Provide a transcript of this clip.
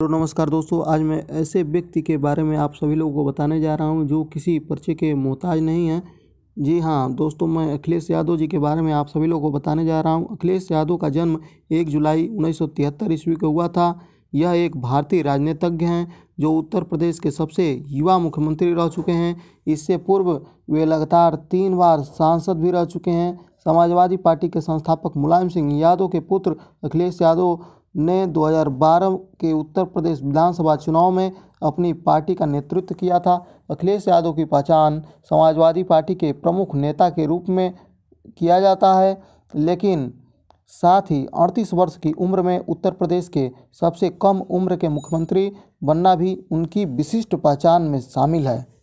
तो नमस्कार दोस्तों आज मैं ऐसे व्यक्ति के बारे में आप सभी लोगों को बताने जा रहा हूँ जो किसी पर्चे के मोहताज नहीं है जी हाँ दोस्तों मैं अखिलेश यादव जी के बारे में आप सभी लोगों को बताने जा रहा हूँ अखिलेश यादव का जन्म 1 जुलाई उन्नीस ईस्वी को हुआ था यह एक भारतीय राजनीतिज्ञ हैं जो उत्तर प्रदेश के सबसे युवा मुख्यमंत्री रह चुके हैं इससे पूर्व वे लगातार तीन बार सांसद भी रह चुके हैं समाजवादी पार्टी के संस्थापक मुलायम सिंह यादव के पुत्र अखिलेश यादव ने 2012 के उत्तर प्रदेश विधानसभा चुनाव में अपनी पार्टी का नेतृत्व किया था अखिलेश यादव की पहचान समाजवादी पार्टी के प्रमुख नेता के रूप में किया जाता है लेकिन साथ ही अड़तीस वर्ष की उम्र में उत्तर प्रदेश के सबसे कम उम्र के मुख्यमंत्री बनना भी उनकी विशिष्ट पहचान में शामिल है